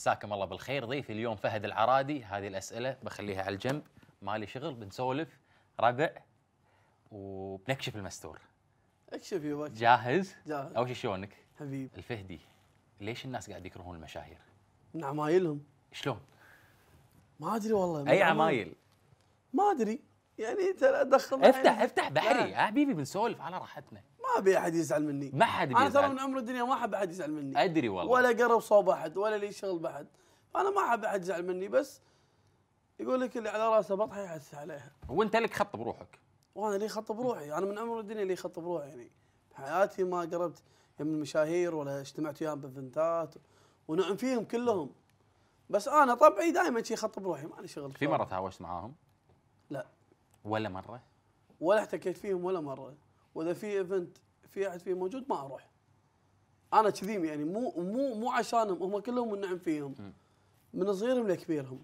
مساكم الله بالخير ضيفي اليوم فهد العرادي هذه الاسئله بخليها على الجنب مالي شغل بنسولف ربع وبنكشف المستور اكشف يا باكر جاهز؟ جاهز اول شيء شلونك؟ حبيبي الفهدي ليش الناس قاعد يكرهون المشاهير؟ من عمايلهم شلون؟ ما ادري والله اي عمايل؟ ما ادري يعني ترى ادخل افتح افتح بحري يا آه، حبيبي بنسولف على راحتنا ما ابي احد يزعل مني ما حد بيزعل انا ترى من عمر الدنيا ما احب احد يزعل مني ادري والله ولا قرب صوب احد ولا لي شغل باحد انا ما احب احد يزعل مني بس يقول لك اللي على راسه بطحه يحس عليها وانت لك خط بروحك وانا لي خط بروحي انا من عمر الدنيا لي خط بروحي يعني حياتي ما قربت من المشاهير ولا اجتمعت وياهم بايفنتات ونعم فيهم كلهم بس انا طبعي دائما شي خط بروحي ما لي شغل في مره تهاوشت معاهم؟ لا ولا مره؟ ولا احتكيت فيهم ولا مره واذا في ايفنت في احد فيه موجود ما اروح انا كذي يعني مو مو مو عشانهم هم كلهم النعم فيهم من صغيرهم لكبيرهم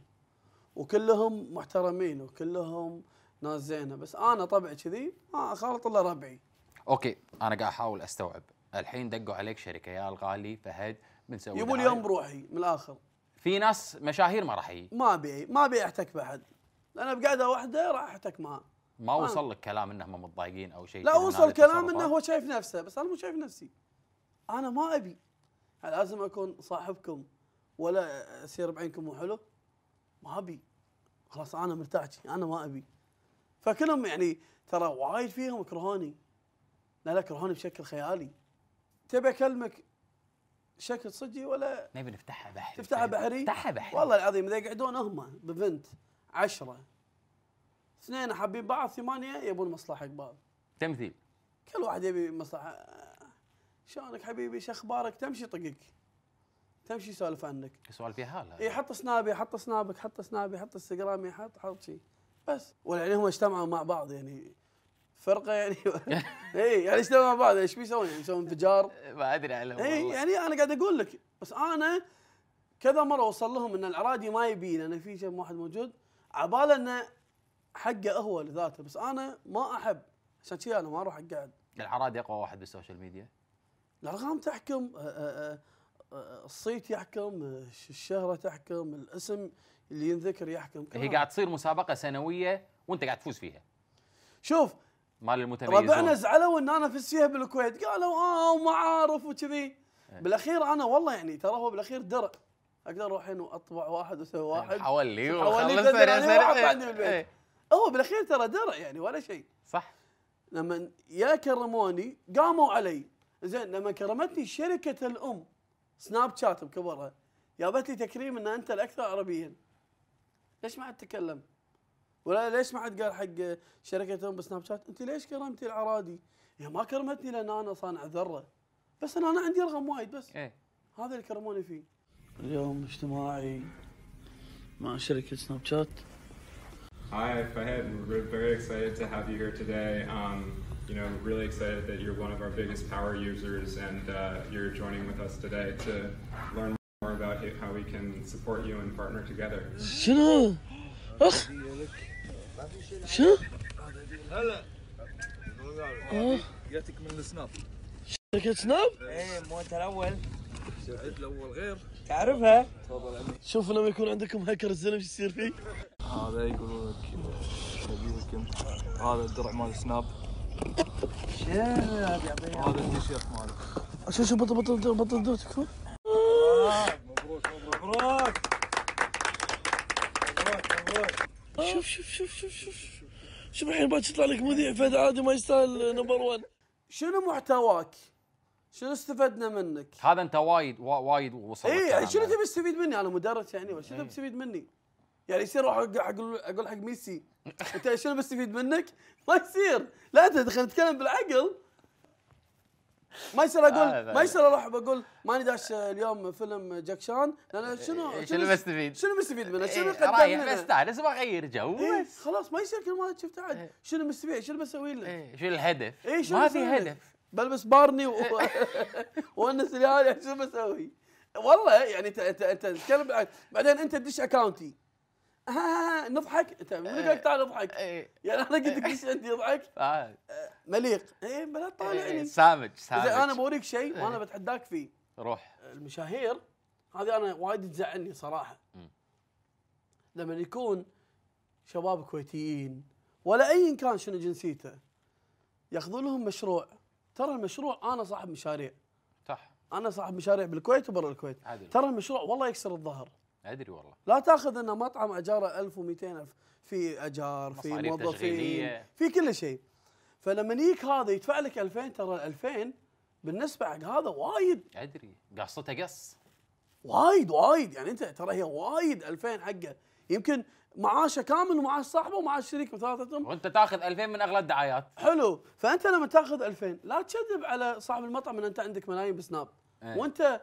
وكلهم محترمين وكلهم ناس زينه بس انا طبعي كذي ما اخالط الا ربعي اوكي انا قاعد احاول استوعب الحين دقوا عليك شركه يا الغالي فهد بنسوي يبون يوم بروحي من الاخر في ناس مشاهير ما راح يجي ما ابي ما ابي احتك باحد لان بقعده واحده راح احتك معاه ما آه. وصل لك كلام انهم متضايقين او شيء لا وصل كلام انه هو شايف نفسه بس انا مو شايف نفسي انا ما ابي لازم اكون صاحبكم ولا اسير بعينكم مو حلو ما ابي خلاص انا مرتاح انا ما ابي فكلهم يعني ترى وايد فيهم كرهوني لا لا كرهوني بشكل خيالي تبي اكلمك شكل صجي ولا نبي نفتحها بحري نفتحها بحري نفتحها بحري والله العظيم اذا يقعدون هم بفنت عشرة اثنين حابين بعض ثمانيه يبون مصلحه بعض تمثيل كل واحد يبي مصلحه شلونك حبيبي شو اخبارك تمشي طقك تمشي يسولف عنك سؤال فيها حال اي حط سنابي حط سنابك حط سنابي حط انستغرامي حط حط شي بس ولا هم اجتمعوا مع بعض يعني فرقه يعني اي يعني اجتمعوا مع بعض ايش بيسوون يعني يسوون انفجار ما ادري عليهم اي يعني انا قاعد اقول لك بس انا كذا مره اوصل لهم ان العراقي ما يبين انا في كم واحد موجود عباله انه حقه هو لذاته بس انا ما احب عشان كذا انا ما اروح اقعد العراد اقوى واحد بالسوشيال ميديا الارقام تحكم آه، آه، آه، الصيت يحكم الشهره تحكم الاسم اللي ينذكر يحكم هي قاعد تصير مسابقه سنويه وانت قاعد تفوز فيها شوف مال المتميزين ربعنا زعلوا ان انا فزت فيها بالكويت قالوا اه وما عارف وكذي إيه. بالاخير انا والله يعني ترى هو بالاخير درع اقدر اروح هنا واطبع واحد واسوي واحد حولي وخلص انا بعدني بالبيت إيه. هو بالاخير ترى درع يعني ولا شيء صح لما يا كرموني قاموا علي زين لما كرمتني شركه الام سناب شات بكبرها جابت لي تكريم ان انت الاكثر عربيا ليش ما حد تكلم؟ ولا ليش ما حد قال حق شركه الام بسناب شات انت ليش كرمتي العرادي؟ هي ما كرمتني لان انا صانع ذره بس انا, أنا عندي رقم وايد بس إيه؟ هذا اللي كرموني فيه اليوم اجتماعي مع شركه سناب شات Hi, Fahed. We're very excited to have you here today. Um, you know, really excited that you're one of our biggest power users and uh, you're joining with us today to learn more about how we can support you and partner together. Oh! Oh! شوف لما يكون عندكم هاكر الزلم ايش يصير فيه؟ هذا يقولون لك نبيك هذا الدرع مال سناب هذا التيشيرت مالك شو شو بطل بطل بطل دور تكفون مبروك مبروك مبروك مبروك شوف شوف شوف شوف شوف شوف الحين باكر يطلع لك مذيع فهد عادي ما يستاهل نمبر 1 شنو محتواك؟ شنو استفدنا منك؟ هذا انت وايد وايد وصلت اي شنو تبي تستفيد مني انا مدرس يعني شنو إيه. تبي تستفيد مني؟ يعني يصير اروح اقول حق ميسي انت شنو بستفيد منك؟ ما يصير لا انت نتكلم بالعقل ما يصير اقول آه، ما يصير اروح بقول ماني داش اليوم فيلم جاك شان لان إيه، شنو شنو بستفيد؟ شنو بستفيد منه؟ شنو إيه، قدم رايح بستانس بغير جو إيه، خلاص ما يصير كل ما شفت احد شنو مستفيد؟ شنو بسوي له؟ شنو الهدف؟ اي شنو ما في هدف بلبس بارني وانس العيال شنو بسوي؟ والله يعني انت انت انت تتكلم بعدين انت تدش اكاونتي ها ها نضحك انت من لك تعال اضحك إيه، إيه. يعني انا قلت لك إيه. ايش عندي اضحك آه، مليق اي بلا تطالعني يعني. سامج سامج انا بوريك شيء وانا بتحداك فيه روح المشاهير هذه انا وايد تزعلني صراحه لما يكون شباب كويتيين ولا ايا كان شنو جنسيته ياخذون لهم مشروع ترى المشروع انا صاحب مشاريع صح انا صاحب مشاريع بالكويت وبرا الكويت عادل. ترى المشروع والله يكسر الظهر ادري والله لا تاخذ ان مطعم اجاره 1200 الف في اجار في موظفين في كل شيء فلما يجيك هذا يدفع لك 2000 ترى 2000 بالنسبه حق هذا وايد ادري قصته قص وايد وايد يعني انت ترى هي وايد 2000 حقه يمكن معاشه كامل ومعاش صاحبه ومعاش شريكه ثلاثتهم وانت تاخذ 2000 من اغلى الدعايات حلو فانت لما تاخذ 2000 لا تكذب على صاحب المطعم ان انت عندك ملايين بسناب إيه. وانت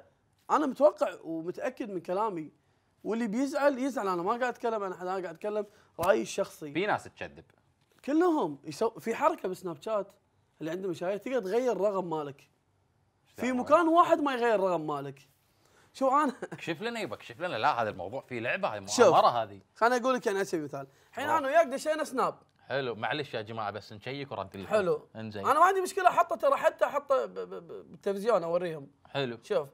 انا متوقع ومتاكد من كلامي واللي بيزعل يزعل انا ما قاعد اتكلم عن احد انا قاعد اتكلم رايي الشخصي في ناس تكذب كلهم يسو في حركه بسناب شات اللي عنده مشاهير تقدر تغير الرقم مالك في مكان واحد ما يغير الرقم مالك شو انا اكشف لنا يبا اكشف لنا لا هذا الموضوع فيه لعبه هاي مؤامره هذه خليني اقول لك يعني على سبيل المثال الحين انا وياك دشينا سناب حلو معلش يا جماعه بس نشيك ورد لي حلو انزين انا ما عندي مشكله احطه ترى حتى احطه بالتلفزيون اوريهم حلو شوف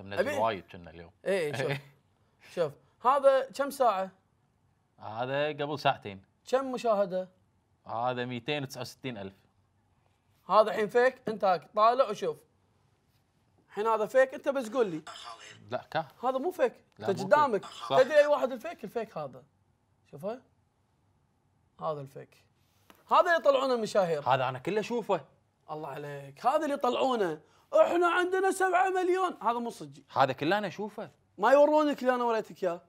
انت منزل وايد كنا اليوم اي إيه، شوف شوف هذا كم ساعه؟ هذا قبل ساعتين كم مشاهده؟ هذا 269 الف هذا الحين فيك انت هاك طالع وشوف الحين هذا فيك انت بس قول لي لا كا هذا مو فيك انت قدامك تدري اي واحد الفيك الفيك هذا شوفه هذا الفيك هذا اللي يطلعونه المشاهير هذا انا كله اشوفه الله عليك هذا اللي يطلعونه احنا عندنا سبعة مليون هذا مو صجي هذا كله انا اشوفه ما يورونك اللي انا وريتك اياه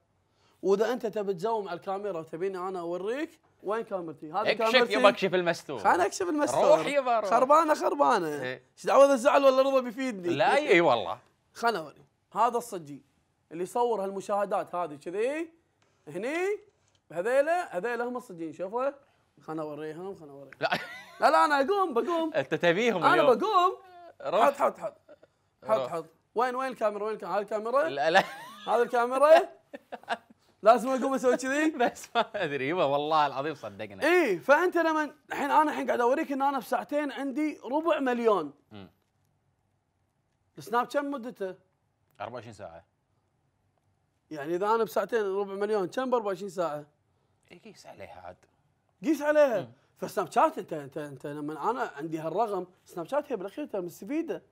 واذا انت تبي تزوم على الكاميرا وتبيني انا اوريك وين كاميرتي؟ هذا كاميرتي اكشف يبا اكشف المستور خليني اكشف المستور روح يبا روح خربانه خربانه إيه. ايش دعوه اذا زعل ولا رضا بيفيدني لا اي إيه، والله خليني اوريك هذا الصجي اللي يصور هالمشاهدات هذه كذي هني هذيله هذيله هم الصجين شوفه خليني اوريهم خليني اوريهم لا لا انا اقوم بقوم انت تبيهم انا بقوم حط حط حط حط حط وين وين الكاميرا وين الكاميرا هذه الكاميرا لا لا هذه الكاميرا لازم اقوم اسوي كذي بس ما ادري إيوه، والله العظيم صدقنا اي فانت لما الحين انا الحين قاعد اوريك ان انا بساعتين عندي ربع مليون السناب كم مدته؟ 24 ساعه يعني اذا انا بساعتين ربع مليون كم ب 24 ساعه؟ إيه، قيس عليها عاد قيس عليها فسناب شات انت انت انت لما انا عندي هالرقم سناب شات هي بالاخير ترى مستفيده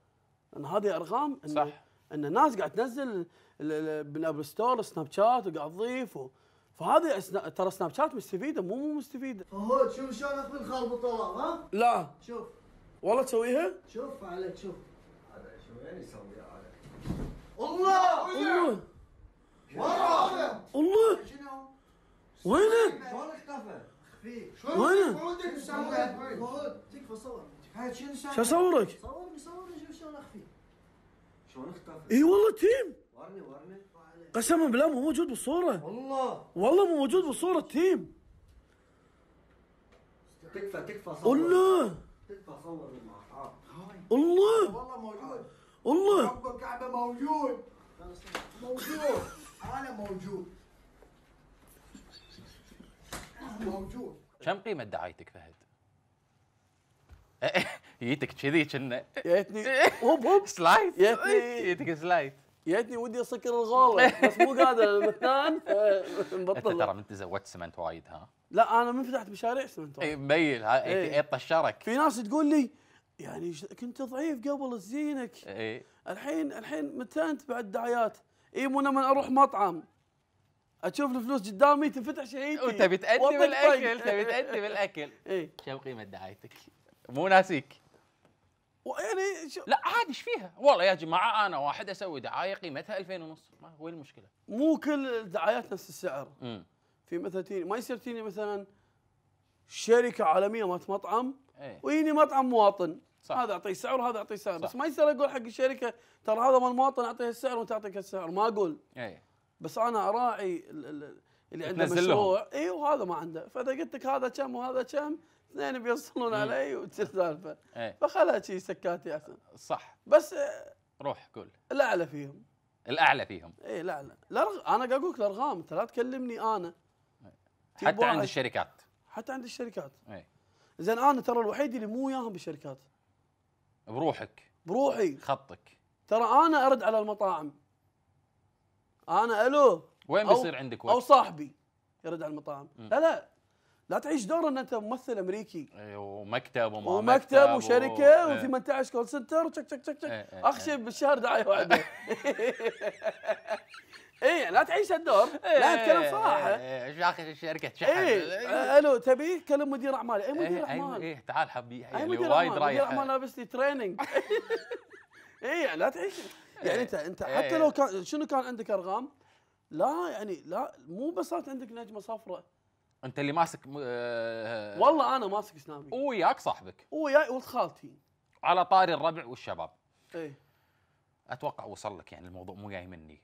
ان هذه ارقام إن صح ان الناس قاعد تنزل ابل ستور سناب شات وقاعد تضيف فهذه ترى سناب شات مستفيده مو مو مستفيده هو شوف شلون اخذ الخربطه ها؟ لا شوف والله تسويها؟ شوف عليك شوف هذا شو يعني يسويها هذا؟ الله الله وين هذا الله شنو؟ وينه؟ شلون اختفى؟ شو وين؟ خذ تكفى صور شو اصورك؟ صورني صورني شوف شلون شلون اي والله تيم ورني ورني قسما بالله مو موجود بالصورة والله والله مو موجود بالصورة تيم تكفى تكفى صور الله تكفى صور المقطعات الله والله موجود الله رب الكعبة موجود موجود انا موجود موجود كم قيمه دعايتك فهد؟ جيتك كذي كنا جيتني هوب هوب سلايد جيتني جيتك سلايد جيتني ودي اسكر الغاله بس مو قادر المثان انت ترى من تزودت سمنت وايد ها؟ لا انا من فتحت مشاريع سمنت وايد إيه، مبين اي إيه، إيه، طشرك في ناس تقول لي يعني كنت ضعيف قبل زينك اي الحين الحين متى انت بعد دعايات اي مو لما اروح مطعم اشوف الفلوس قدامي تنفتح شهيتي وانت بتأدي بالاكل انت بتأدي بالاكل ايه كم قيمه دعايتك؟ مو ناسيك يعني شو لا عادي ايش فيها؟ والله يا جماعه انا واحد اسوي دعايه قيمتها 2000 ونص ما وين المشكله؟ مو كل الدعايات نفس السعر امم في مثلا تيني ما يصير تيني مثلا شركه عالميه مالت مطعم ايه؟ ويني مطعم مواطن صح. هذا اعطيه سعر وهذا اعطيه سعر صح. بس ما يصير اقول حق الشركه ترى هذا مال مواطن اعطيه السعر وانت اعطيك السعر ما اقول ايه. بس انا اراعي اللي عنده مشروع اي وهذا ما عنده فاذا قلت لك هذا كم وهذا كم اثنين بيوصلون علي وتصير سالفه إيه. فخلها شي سكاتي احسن صح بس روح قول الاعلى فيهم الاعلى فيهم اي الاعلى لا انا قاعد اقول لك الارقام انت لا تكلمني انا حتى عند الشركات حتى عند الشركات اي زين انا ترى الوحيد اللي مو وياهم بالشركات بروحك بروحي خطك ترى انا ارد على المطاعم انا الو وين بيصير عندك وقت؟ او صاحبي يرد على المطاعم لا لا لا تعيش دور ان انت ممثل امريكي ايوه ومكتب وما ومكتب وشركه و... 18 كول سنتر وشك شك شك شك ايه اخشى ايه بالشهر دعايه واحده اي لا تعيش هالدور إيه، لا اتكلم إيه، صراحه ايش إيه. اخي الشركه شحن الو تبي كلم مدير اعمال اي مدير اعمال اي تعال حبي اي مدير اعمال مدير اعمال لابس لي تريننج اي لا تعيش يعني إيه. انت انت إيه. حتى لو كان شنو كان عندك ارقام لا يعني لا مو بس صارت عندك نجمه صفراء انت اللي ماسك م... آه... والله انا ماسك سنابي وياك صاحبك وياي ولد خالتي على طاري الربع والشباب ايه اتوقع وصل لك يعني الموضوع مو جاي مني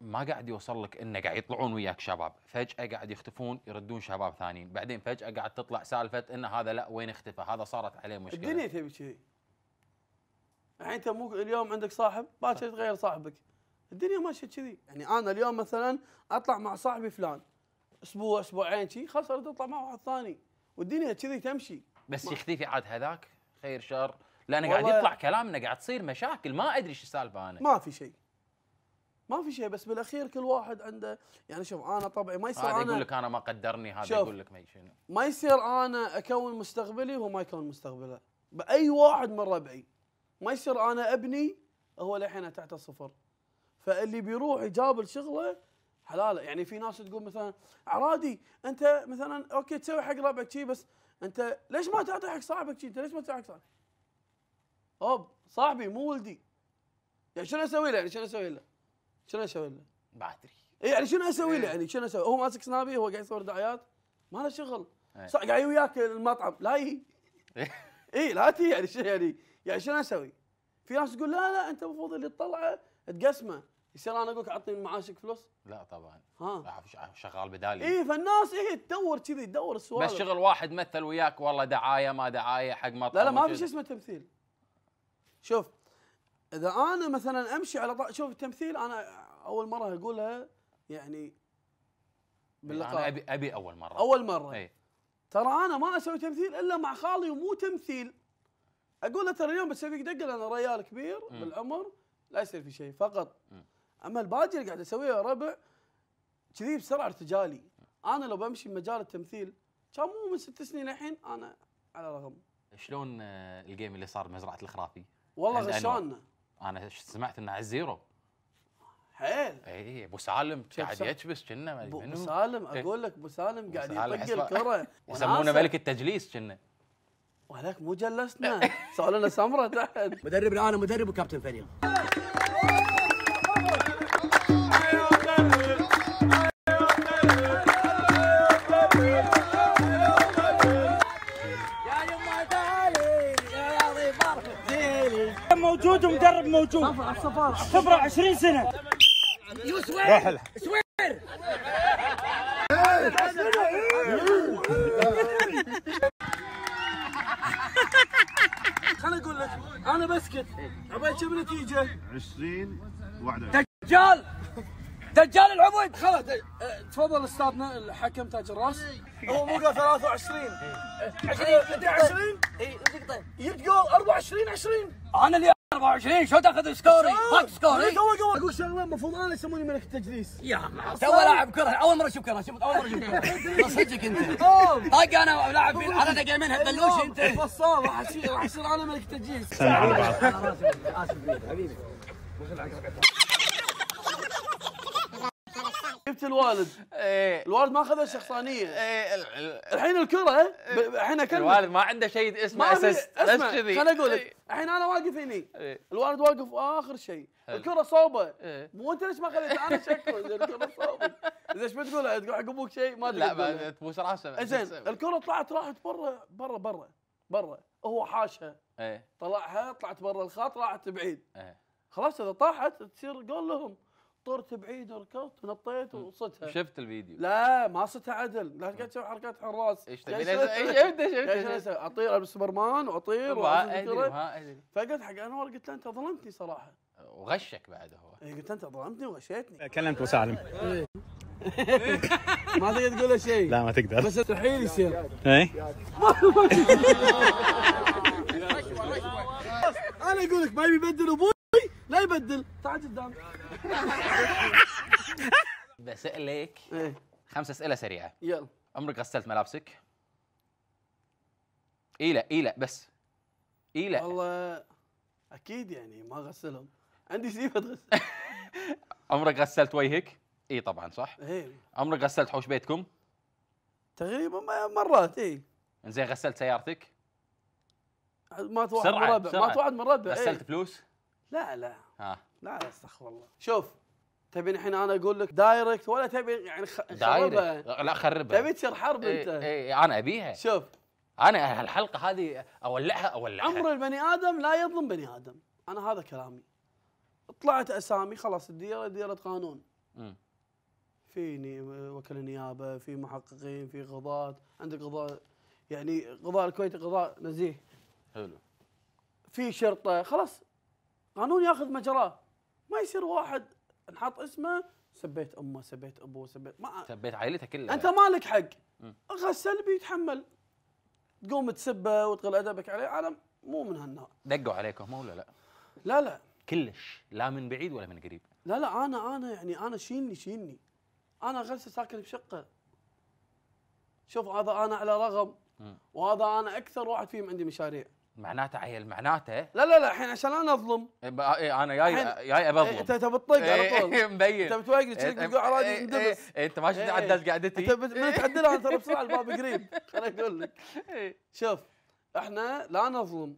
ما قاعد يوصل لك انه قاعد يطلعون وياك شباب، فجأة قاعد يختفون يردون شباب ثانيين، بعدين فجأة قاعد تطلع سالفة انه هذا لا وين اختفى، هذا صارت عليه مشكلة. الدنيا تبي كذي. الحين انت مو اليوم عندك صاحب باكر تغير صاحبك الدنيا ماشيه كذي يعني انا اليوم مثلا اطلع مع صاحبي فلان اسبوع اسبوعين شي خلاص ارد اطلع مع واحد ثاني والدنيا كذي تمشي بس يختفي عاد هذاك خير شر لان قاعد يطلع كلامنا قاعد تصير مشاكل ما ادري شو السالفه انا ما في شيء ما في شيء بس بالاخير كل واحد عنده يعني شوف انا طبعي ما يصير هذا يقول لك انا ما قدرني هذا يقول لك ما شنو ما يصير انا اكون مستقبلي وهو ما يكون مستقبله باي واحد من ربعي ما يصير انا ابني هو للحين تحت الصفر فاللي بيروح يجاب الشغله حلاله يعني في ناس تقول مثلا عرادي انت مثلا اوكي تسوي حق ربعك شي بس انت ليش ما تعطي حق صاحبك شي انت ليش ما تعطي حق صاحبك؟ اوب صاحبي مو ولدي يعني شنو اسوي له يعني شنو اسوي له؟ شنو اسوي له؟ ما ادري إيه، يعني شنو اسوي له إيه. يعني شنو اسوي هو ماسك سنابي هو قاعد يصور دعايات ما له شغل إيه. قاعد وياك المطعم لا يجي اي لا تي يعني يعني يعني شنو اسوي؟ في ناس تقول لا لا انت المفروض اللي تطلعه تقسمه يصير انا اقول لك اعطني من معاشك فلوس؟ لا طبعا ها شغال بدالي اي فالناس ايه تدور كذي تدور السوالف بس شغل واحد مثل وياك والله دعايه ما دعايه حق مطعم لا لا ما في شيء اسمه تمثيل شوف اذا انا مثلا امشي على شوف التمثيل انا اول مره اقولها يعني, يعني باللقاء انا ابي ابي اول مره اول مره إيه؟ ترى انا ما اسوي تمثيل الا مع خالي ومو تمثيل اقول له ترى اليوم بسوي فيك دقه لان ريال كبير م. بالعمر لا يصير في شيء فقط م. اما الباقي اللي قاعد اسويه ربع كذي بسرعه ارتجالي انا لو بمشي مجال التمثيل كان مو من ست سنين الحين انا على رغم شلون آه، الجيم اللي صار بمزرعه الخرافي؟ والله غشانا انا سمعت انه على الزيرو حيل اي ابو سالم قاعد يكبس كنا ابو سالم إيه. اقول لك ابو سالم قاعد يطق الكره يسمونه ملك التجليس كنا ولك مو جلسنا سالنا سمره تحت مدربنا انا مدرب وكابتن فريق موجود ومدرب موجود خبره 20 سنه يو سوير سوير خليني اقول لك انا بسكت ابي كم نتيجه؟ 20 21 دجال دجال العبيد خلاص أه، تفضل استاذنا الحكم تاج الراس هو قال 23 20 20 يبقى 24 20 انا اللي 24 شو تاخذ سكوري؟ فك سكوري تو تو اقول شغله المفروض انا يسموني ملك التجليس يا تو لاعب كره اول مره اشوف كره شفت اول مره اشوف كره صدقك انت طق انا لاعب انا انا منها بلوش انت فصال راح يصير انا ملك التجليس اسف اسف حبيبي شفت الوالد ايه الوالد ما اخذها شخصانيه ايه الحين الكره إيه. الحين الوالد ما عنده شيء اسمه اساس بس كذي خليني اقول لك إيه. الحين انا واقف هني إيه. الوالد واقف اخر شيء الكره صوبه إيه؟ مو انت ليش ما خليتها انا شكله زين الكره صوبه زين ايش بتقول تقول حق ابوك شيء ما ادري لا تبوس راسه زين الكره طلعت راحت برا برا برا برا هو حاشها ايه طلعها طلعت برا الخط راحت بعيد ايه خلاص اذا طاحت تصير قول لهم طرت بعيد وركضت ونطيت وصتها شفت الفيديو لا ما صتها عدل لا قاعد تسوي حركات حراس ايش تبي ايش شفت اطير سوبر سوبرمان واطير إيه، إيه. فقلت حق انور قلت له انت ظلمتني صراحه وغشك بعد هو إيه، قلت انت ظلمتني وغشيتني كلمت وسالم ما تقدر تقول له شيء لا ما تقدر بس الحين يصير اي انا اقول لك ما يبي يبدل ابوي لا يبدل تعال قدام بسألك ايه خمس أسئلة سريعة يلا عمرك غسلت ملابسك؟ اي لا اي لا بس اي لا والله أكيد يعني ما غسلهم عندي سيفة غسل عمرك غسلت وجهك؟ اي طبعا صح؟ اي عمرك غسلت حوش بيتكم؟ تقريبا مرات اي زين غسلت سيارتك؟ ما توعد من ربع ما توعد من ربع غسلت فلوس؟ لا لا ها لا لا استغفر الله شوف تبي الحين انا اقول لك دايركت ولا تبي يعني خربها لا خربها تبي تصير حرب إيه، انت اي انا ابيها شوف انا الحلقه هذه اولعها اولعها عمر البني ادم لا يظلم بني ادم انا هذا كلامي طلعت اسامي خلاص الديره ديره قانون م. في وكل نيابه في محققين في قضاة عندك قضاء يعني قضاء الكويت قضاء نزيه حلو في شرطه خلاص قانون ياخذ مجراه ما يصير واحد نحط اسمه سبيت امه سبيت ابوه سبيت ما سبيت عائلته كلها انت يعني. مالك حق غسل بيتحمل تقوم تسبه وتقل ادبك عليه انا مو من هالنوع دقوا عليكم هم ولا لا؟ لا لا كلش لا من بعيد ولا من قريب لا لا انا انا يعني انا شيلني شيلني انا غلسه ساكن بشقه شوف هذا انا على رغم وهذا انا اكثر واحد فيهم عندي مشاريع معناته عيل معناته لا لا لا الحين عشان انا اظلم إيه, إيه، انا جاي جاي ابي اظلم إيه، انت انت بتطق على إيه، طول مبين انت بتوقف كذي بتقول عرادي مدبس انت ما شفت عدلت قعدتي انت من انا ترى بسرعه الباب قريب خليني اقول لك شوف احنا لا نظلم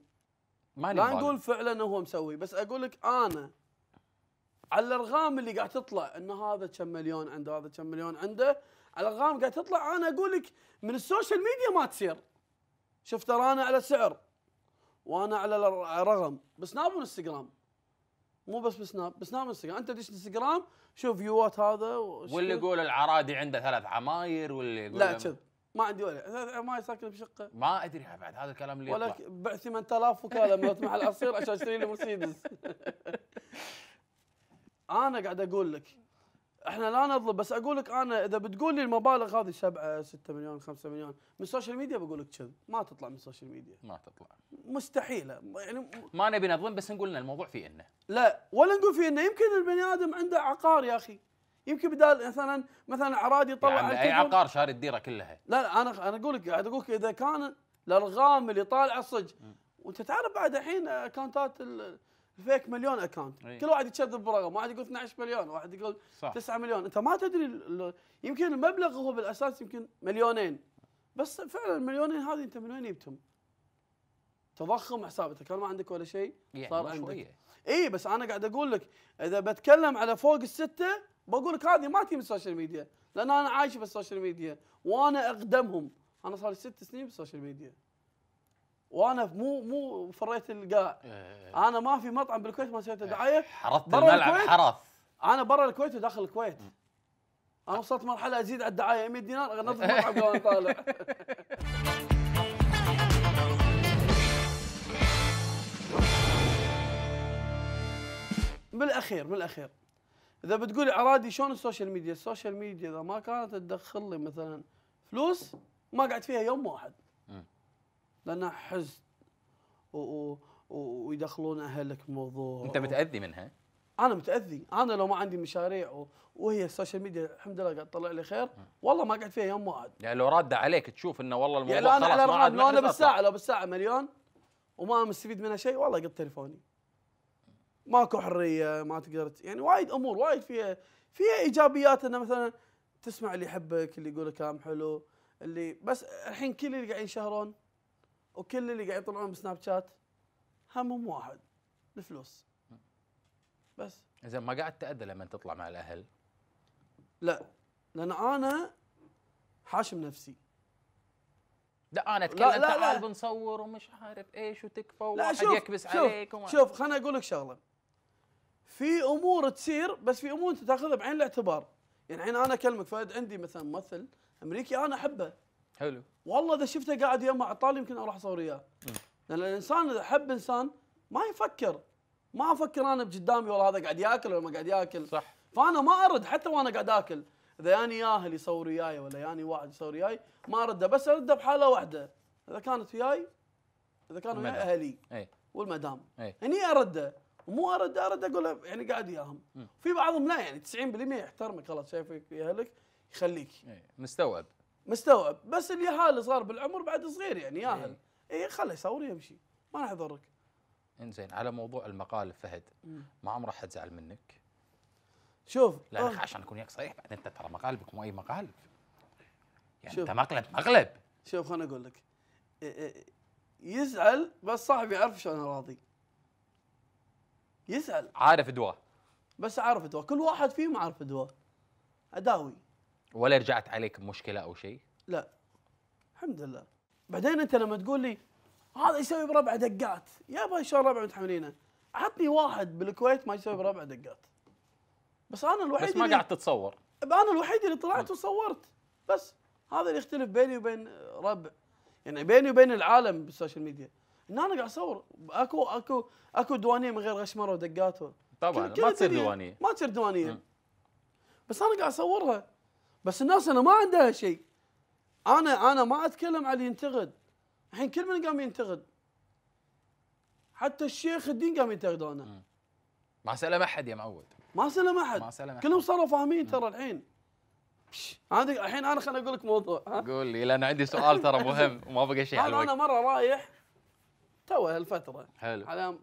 ما لا نقول فعلا هو مسوي بس اقول لك انا على الارقام اللي قاعد تطلع ان هذا كم مليون عنده هذا كم مليون عنده على الارقام قاعد تطلع انا اقول لك من السوشيال ميديا ما تصير شفت انا على سعر وانا على الرغم بسناب وانستغرام مو بس بسناب بسناب وانستغرام انت تدش انستغرام شوف فيوات هذا واللي يقول العرادي عنده ثلاث عماير واللي يقول لا كذب ما عندي ولا ثلاث عماير ساكن بشقه ما ادري بعد هذا الكلام اللي ولك بع 8000 وكاله مع العصير عشان اشتري لي مرسيدس انا قاعد اقول لك احنا لا نظلم بس اقول لك انا اذا بتقول لي المبالغ هذه 7 6 مليون 5 مليون من السوشيال ميديا بقول لك كذب ما تطلع من السوشيال ميديا ما تطلع مستحيله يعني م... ما نبي نظلم بس نقول ان الموضوع فيه انه لا ولا نقول فيه انه يمكن البني ادم عنده عقار يا اخي يمكن بدال مثلا مثلا عراد يطلع يعني اي عقار شاري الديره كلها لا, لا انا انا اقول لك قاعد اقول لك اذا كان الارقام اللي طالعه صدق وانت تعرف بعد الحين اكونتات فيك مليون اكونت أيه. كل واحد يكذب برقم واحد يقول 12 مليون واحد يقول صح. 9 مليون انت ما تدري يمكن المبلغ هو بالاساس يمكن مليونين بس فعلا المليونين هذه انت من وين جبتهم تضخم حسابك كان ما عندك ولا شيء يعني صار عندك اي بس انا قاعد اقول لك اذا بتكلم على فوق السته بقول لك هذه ما تجي من السوشيال ميديا لان انا عايش بالسوشيال ميديا وانا اقدمهم انا صار لي ست سنين بالسوشيال ميديا وانا مو مو فريت القاع إيه،, إيه،, إيه. انا ما في مطعم بالكويت ما سويت إيه. دعايه حرثت الملعب حرف انا برا الكويت وداخل الكويت انا وصلت مرحله ازيد على الدعايه 100 دينار انظف مطعم وانا طالع بالاخير بالاخير اذا بتقولي عرادي شلون السوشيال ميديا؟ السوشيال ميديا اذا ما كانت تدخل لي مثلا فلوس ما قعدت فيها يوم واحد لان حزن و... و... ويدخلون اهلك بموضوع انت متاذي منها انا متاذي انا لو ما عندي مشاريع و... وهي السوشيال ميديا الحمد لله قاعد تطلع لي خير والله ما قعدت فيها يوم واحد يعني لو راده عليك تشوف انه والله الموضوع يعني خلاص يعني لو انا بالساعه لو بالساعه مليون وما مستفيد منها شيء والله قلت تليفوني ماكو حريه ما تقدر يعني وايد امور وايد فيها فيها ايجابيات انه مثلا تسمع اللي يحبك اللي يقول كلام حلو اللي بس الحين كل اللي قاعدين يشهرون وكل اللي قاعد يطلعون بسناب شات همهم واحد الفلوس بس زين ما قاعد تأذى لما تطلع مع الاهل لا لان انا حاشم نفسي لا انا اتكلم لا لا تعال لا. بنصور ومش عارف ايش وتكفى وواحد حد يكبس شوف عليك وما شوف خليني اقول لك شغله في امور تصير بس في امور انت تاخذها بعين الاعتبار يعني الحين انا اكلمك فهد عندي مثلا ممثل امريكي انا احبه حلو والله اذا شفته قاعد يما عطال يمكن اروح اصور وياه لان الانسان اذا حب انسان ما يفكر ما افكر انا بقدامي والله هذا قاعد ياكل ولا ما قاعد ياكل صح فانا ما ارد حتى وانا قاعد اكل اذا ياني ياهل يصور وياي ولا ياني واحد يصور وياي ما ارده بس ارده بحاله واحده اذا كانت وياي اذا كانوا وياي اهلي اي والمدام اي هني ارده مو ارد ارد اقول يعني قاعد وياهم في بعضهم لا يعني 90% يحترمك خلاص شايفك اهلك يخليك مستوعب مستوعب بس اللي يهال صار بالعمر بعد صغير يعني ياهل اي إيه، خله يصور يمشي ما راح يضرك انزين على موضوع المقال فهد ما عمره حد زعل منك شوف لا أه. عشان اكون وياك صريح بعد انت ترى مقالبك مو اي مقالب يعني شوف. انت مقلب مقلب شوف خليني اقول لك إيه، إيه، يزعل بس صاحبي يعرف شلون راضي يزعل عارف دواه بس عارف دواه كل واحد فيهم عارف دواه اداوي ولا رجعت عليك بمشكله او شيء؟ لا الحمد لله بعدين انت لما تقول لي هذا يسوي بربع دقات يا باي شلون ربع متحملينه عطني واحد بالكويت ما يسوي بربع دقات بس انا الوحيد بس ما قاعد تتصور انا الوحيد اللي طلعت وصورت بس هذا اللي يختلف بيني وبين ربع يعني بيني وبين العالم بالسوشيال ميديا ان انا قاعد اصور اكو اكو اكو دوانيه من غير غشمره ودقات طبعا ما تصير دوانيه ما تصير دوانيه بس انا قاعد اصورها بس الناس انا ما عندها شيء انا انا ما اتكلم على اللي ينتقد الحين كل من قام ينتقد حتى الشيخ الدين قام ينتقدونه ما سلم احد يا معود ما سلم احد ما سلم احد كلهم صاروا فاهمين ترى الحين هذا الحين انا خليني اقول لك موضوع قول لي لان عندي سؤال ترى مهم وما بقى شيء انا انا مره رايح تو هالفتره حلو على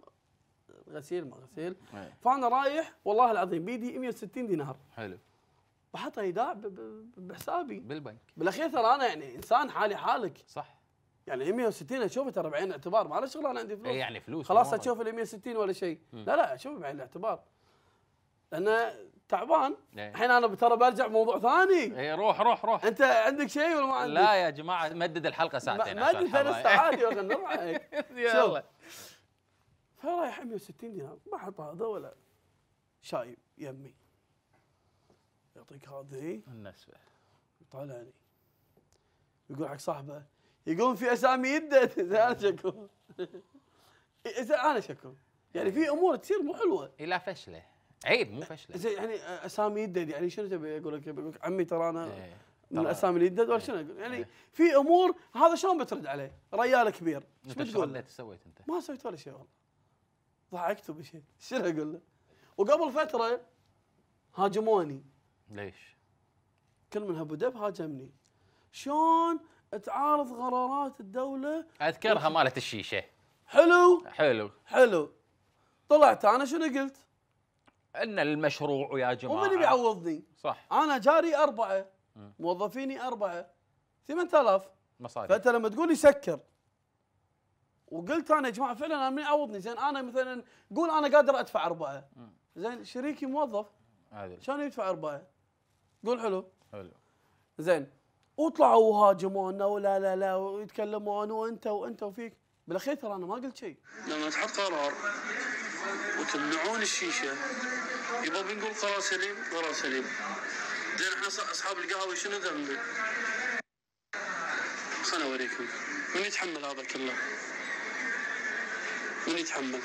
غسيل ما غسيل إيه. فانا رايح والله العظيم بيدي 160 دينار حلو بحط ايداع بحسابي بالبنك بالاخير ترى انا يعني انسان حالي حالك صح يعني 160 اشوفه ترى بعين الاعتبار ما له شغل انا عندي فلوس إيه، يعني فلوس خلاص اشوف ال 160 ولا شيء لا لا اشوفه بعين الاعتبار لانه تعبان إيه. الحين انا ترى برجع موضوع ثاني اي روح روح روح انت عندك شيء ولا ما عندك؟ لا يا جماعه مدد الحلقه ساعتين مدد ثلاث ساعات يا اخي نروح عليك يلا فرايح 160 دينار ما حط هذا ولا شايب يمي يعطيك هذه النسبه يطالعني يقول حق صاحبه يقولون في اسامي يدت انا شكو انا شكو يعني في امور تصير مو حلوه إيه، لا فشله عيب مو فشله زين يعني اسامي يدد يعني شنو تبي اقول لك بقول لك عمي ترى انا إيه، من الاسامي اللي يدد ولا إيه. شنو اقول يعني في امور هذا شلون بترد عليه؟ ريال كبير ايش بتقول؟ انت سويت انت؟ ما سويت ولا شيء والله ضحكت وبشيت شنو اقول له؟ وقبل فتره هاجموني ليش؟ كل من هب ودب هاجمني شلون تعارض قرارات الدوله اذكرها مالت الشيشه حلو حلو حلو طلعت انا شنو قلت؟ ان المشروع يا جماعه ومن بيعوضني؟ صح انا جاري اربعه موظفيني اربعه 8000 مصاري فانت لما تقول لي سكر وقلت انا يا جماعه فعلا انا من يعوضني زين انا مثلا قول انا قادر ادفع اربعه زين شريكي موظف عادل شلون يدفع اربعه؟ قول حلو حلو زين وطلعوا وهاجمونا ولا لا لا ويتكلموا انا وانت وانت وفيك بالاخير ترى انا ما قلت شيء لما تحط قرار وتمنعون الشيشه يبا بنقول قرار سليم قرار سليم زين احنا اصحاب القهوه شنو ذنبي؟ خليني اوريكم من يتحمل هذا كله؟ من يتحمل؟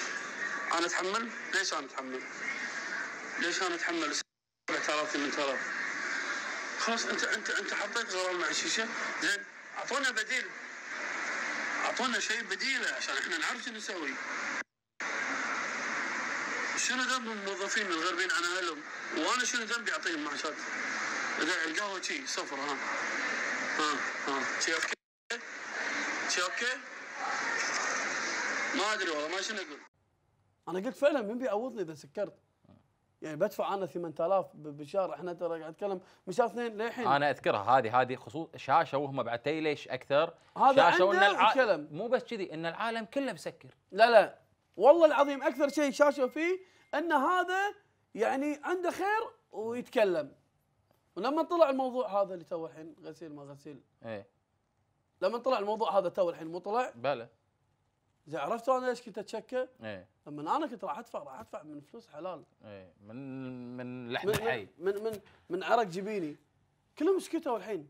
انا اتحمل؟ ليش انا اتحمل؟ ليش انا اتحمل 7000 8000 خلاص انت انت انت حطيت غرام مع الشيشه زين اعطونا بديل اعطونا شيء بديله عشان احنا نعرف شو نسوي شنو ذنب الموظفين الغربين عن اهلهم وانا شنو ذنبي اعطيهم معاشات القهوه شي صفر ها ها ها شي اوكي شي اوكي ما ادري والله ما شنو اقول انا قلت فعلا من بيعوضني اذا سكرت يعني بدفع انا 8000 بالشهر احنا ترى قاعد اتكلم من شهر اثنين للحين انا اذكرها هذه هذه خصوص شاشه وهم بعد تي ليش اكثر هذا شاشه وان العالم مو بس كذي ان العالم كله مسكر لا لا والله العظيم اكثر شيء شاشه فيه ان هذا يعني عنده خير ويتكلم ولما طلع الموضوع هذا اللي تو الحين غسيل ما غسيل ايه لما طلع الموضوع هذا تو الحين مو طلع بلى زين عرفتوا انا ليش كنت اتشكى؟ ايه لما انا كنت راح ادفع راح ادفع من فلوس حلال ايه من من لحم الحي من من من عرق جبيني كلهم سكتوا الحين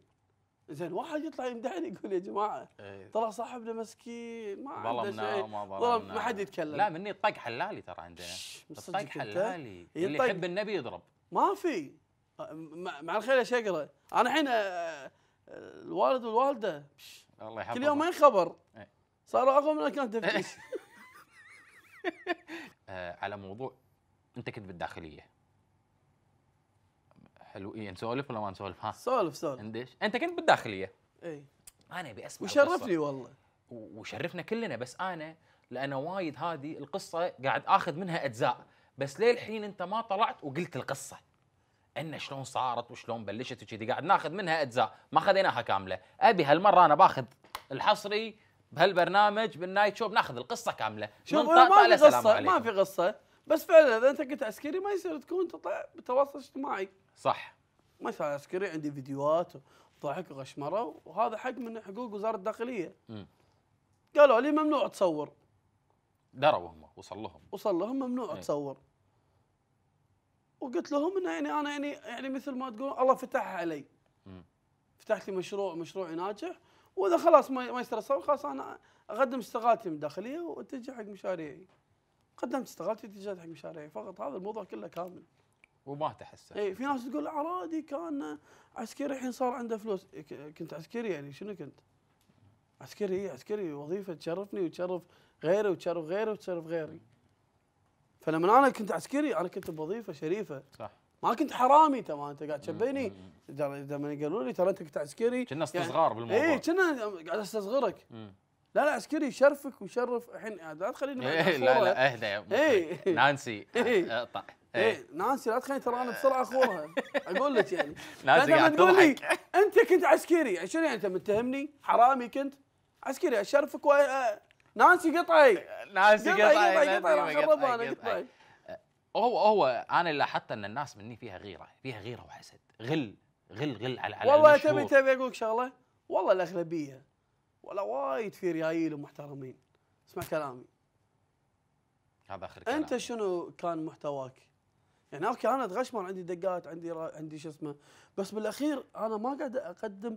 زين واحد يطلع يمدحني يقول يا جماعه ايه طلع صاحبنا مسكين ما عنده شيء ما ظلمنا ما حد يتكلم لا مني طق حلالي ترى عندنا طق حلالي اللي يحب النبي يضرب ما في مع الخير يا شقره انا الحين آه، آه، الوالد والوالده الله يحفظهم كل يوم ما خبر ايه صار اقوى من كان تفتيش آه، على موضوع انت كنت بالداخليه حلو اي نسولف ولا ما نسولف ها؟ سولف سولف اندش انت كنت بالداخليه اي انا ابي اسمع وشرفني والله وشرفنا كلنا بس انا لان وايد هذه القصه قاعد اخذ منها اجزاء بس ليه الحين انت ما طلعت وقلت القصه ان شلون صارت وشلون بلشت وكذي قاعد ناخذ منها اجزاء ما خذيناها كامله ابي هالمره انا باخذ الحصري بهالبرنامج بالنايت شو بناخذ القصه كامله شوف ما في قصه ما في قصه بس فعلا اذا انت كنت عسكري ما يصير تكون تطلع بالتواصل الاجتماعي صح ما يصير عسكري عندي فيديوهات ضحك وغشمره وهذا حق من حقوق وزاره الداخليه م. قالوا لي ممنوع تصور دروا هم وصل لهم وصل لهم ممنوع ايه. تصور وقلت لهم انه يعني انا يعني يعني مثل ما تقول الله فتحها علي م. فتحت لي مشروع مشروعي ناجح واذا خلاص ما يسترسون خلاص انا اقدم من الداخليه واتجه حق مشاريعي قدمت اشتغالتي اتجهت حق مشاريعي فقط هذا الموضوع كله كامل وما تحسن اي في ناس تقول عرادي كان عسكري الحين صار عنده فلوس كنت عسكري يعني شنو كنت؟ عسكري عسكري وظيفه تشرفني وتشرف غيري وتشرف غيري وتشرف غيري فلما انا كنت عسكري انا كنت بوظيفه شريفه صح ما كنت حرامي ترى انت قاعد تشبهني لما قالوا لي ترى انت كنت عسكري كنا يعني استصغار يعني بالموضوع اي كنا قاعد استصغرك لا لا عسكري شرفك وشرف الحين لا تخليني إيه لا لا اهدى اي نانسي إيه. اقطع إيه،, ايه نانسي لا تخليني ترى انا بسرعه اخورها اقول لك يعني نانسي قاعد تقول لي انت كنت عسكري شنو يعني انت متهمني حرامي كنت عسكري اشرفك و... نانسي قطعي نانسي قطعي قطعي قطعي قطعي هو هو انا اللي حتى ان الناس مني فيها غيره فيها غيره وحسد غل غل غل على على والله تبي تبي اقول لك شغله والله الاغلبيه ولا وايد في ريايل ومحترمين اسمع كلامي هذا اخر كلام انت شنو كان محتواك؟ يعني اوكي انا اتغشمر عندي دقات عندي را... عندي شو اسمه بس بالاخير انا ما قاعد اقدم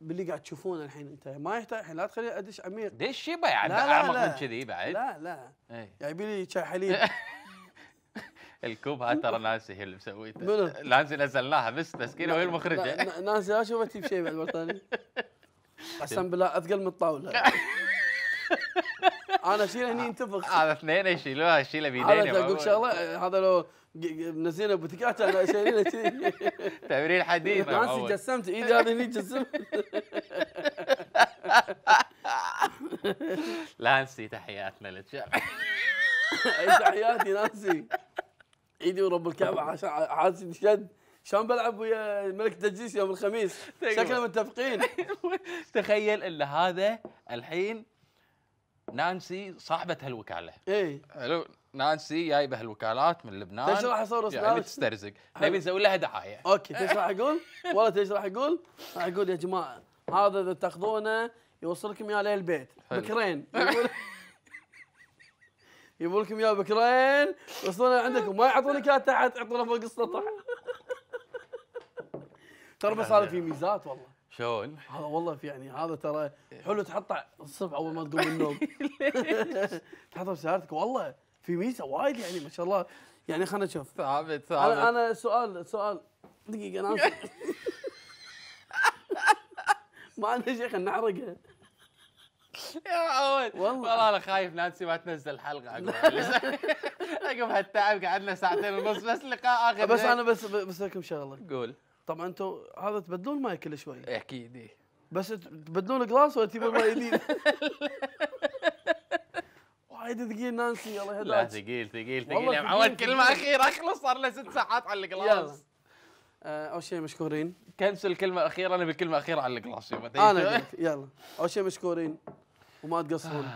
باللي قاعد تشوفونه الحين انت ما يحتاج الحين لا تخليني ادش عميق دش يبا يعني اعمق من كذي بعد لا لا, إيه. يعني يبي لي شاي حليب الكوب هاي ترى نانسي هي اللي مسويته منو؟ نانسي نزلناها بس مسكينه وهي المخرجه نانسي لا شوفت بشيء شيء بعد ثانيه قسم بالله اثقل من الطاوله انا اشيله هني ينتفخ هذا اثنين يشيلوها يشيلها بيدين هذا اقول شغله هذا لو منزلينه بوتيكات انا شايلينه كذي تمرين حديد ناسي جسمت ايدي هذه هني جسمت لانسي تحياتنا لك تحياتي نانسي ايدي ورب الكعبه حاسس شد شلون بلعب ويا ملك تجيس يوم الخميس شكلنا متفقين تخيل ان هذا الحين نانسي صاحبه هالوكاله اي حلو نانسي جايبه هالوكالات من لبنان تيش راح يصور يعني تسترزق نبي نسوي لها دعايه اوكي تيش راح اقول والله تيش راح اقول راح اقول يا جماعه هذا اذا تاخذونه يوصلكم يا للبيت بكرين يبون لكم اياه بكرين وصلنا عندكم ما يعطونك اياه تحت يعطونه فوق السطح ترى بس هذا في ميزات والله شلون؟ هذا والله في يعني هذا ترى حلو تحطه الصبح اول ما تقوم من النوم تحطه بسيارتك والله في ميزه وايد يعني ما شاء الله يعني خلينا نشوف ثابت ثابت انا انا سؤال سؤال دقيقه انا ما عندنا شيء خلينا نحرقها يا معود والله والله انا خايف نانسي ما تنزل حلقه عقب عقب هالتعب قعدنا ساعتين ونص بس لقاء اخر بس انا بس بسالكم شغله قول طبعا انتم هذا تبدلون ماي كل شوي إيه، اكيد إيه. بس تبدلون قلاص ولا تجيبون ماي جديد؟ وايد ثقيل نانسي الله يهداك لا ثقيل ثقيل ثقيل يا يعني معود كلمه اخيره اخلص صار له ست ساعات على القلاص آه، اول شيء مشكورين كنسل الكلمه الاخيره انا بالكلمه الاخيره على القلاص انا يلا اول شيء مشكورين وما تقصرون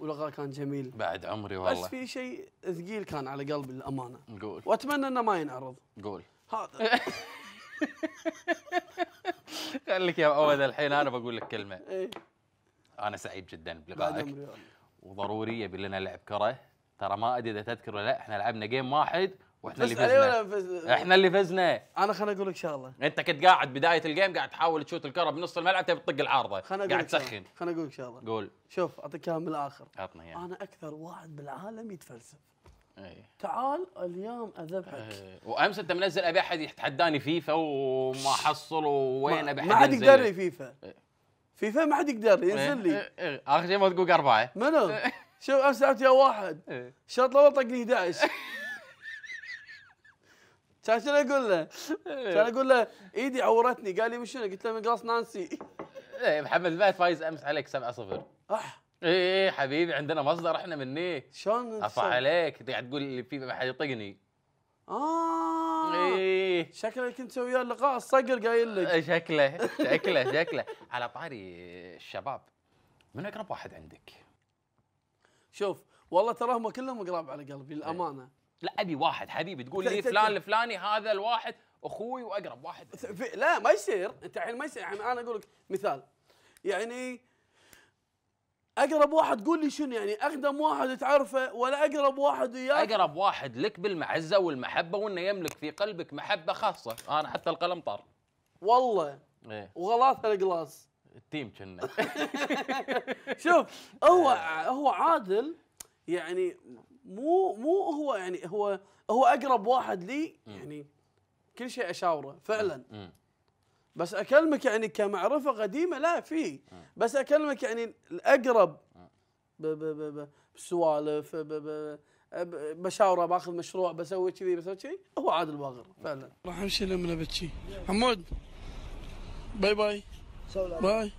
ولقاء كان جميل بعد عمري والله بس في شيء ثقيل كان على قلبي الامانه قول واتمنى انه ما ينعرض قول هذا خليك يا اول الحين انا بقول لك كلمه إيه؟ انا سعيد جدا بلقائك وضروري يبي لنا لعب كره ترى ما ادري اذا تذكر ولا لا احنا لعبنا جيم واحد واحنا اللي أيوة، فزنا فز... احنا اللي فزنا انا خليني اقول لك شغله انت كنت قاعد بدايه الجيم قاعد تحاول تشوت الكره بنص الملعب تبي تطق العارضه قاعد تسخن خليني اقول لك شغله قول شوف اعطيك من الاخر عطنا يعني. انا اكثر واحد بالعالم يتفلسف أي. تعال اليوم اذبحك إيه. وامس انت منزل ابي احد يتحداني فيفا وما حصل وين ابي احد ما حد يقدر لي فيفا إيه. فيفا ما حد يقدر إيه. ينزل لي اخر شيء ما تقول اربعه منو شوف امس لعبت يا واحد الشوط الاول طقني 11 كان شنو اقول له؟ إيه. كان اقول له ايدي عورتني قال لي من شنو؟ قلت له من قص نانسي ايه محمد فهد فايز امس عليك 7 0 اح إيه،, ايه حبيبي عندنا مصدر احنا مني شلون افا عليك انت قاعد تقول اللي في احد يطقني اه ايه شكله كنت سوي لقاء الصقر قايل لك إيه، شكله شكله شكله على طاري الشباب من اقرب واحد عندك؟ شوف والله تراهم كلهم اقرب على قلبي للامانه لا ابي واحد حبيبي تقول لي فلان الفلاني هذا الواحد اخوي واقرب واحد لا ما يصير انت الحين ما يصير يعني انا اقول لك مثال يعني اقرب واحد قول لي شنو يعني اقدم واحد تعرفه ولا اقرب واحد وياك اقرب واحد لك بالمعزه والمحبه وانه يملك في قلبك محبه خاصه انا حتى القلم طار والله ايه وغلاط الاقلاص التيم كنا شوف هو هو عادل يعني مو مو هو يعني هو هو اقرب واحد لي يعني كل شيء اشاوره فعلا بس اكلمك يعني كمعرفه قديمه لا في بس اكلمك يعني الاقرب بسوالف بشاوره باخذ مشروع بسوي كذي بسوي كذي هو عادل باغر فعلا راح امشي لما بتشي حمود باي باي باي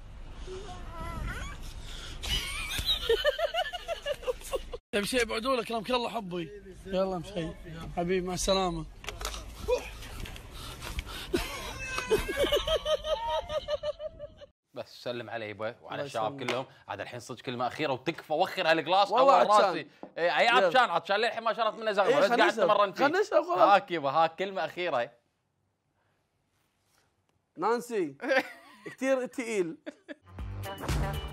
تبي شيء يبعدوا لك كلامك الله حبي يلا مشي حبيبي مع السلامه بس سلم على يبا وعلى الشباب كلهم عاد الحين صدق كلمه اخيره وتكفى وخر هالجلاس على راسي إيه، اي عطشان عطشان للحين ما شرت منه زغبه إيه، بس قاعد تمرن فيه هاك يبا هاك كلمه اخيره نانسي كثير تقيل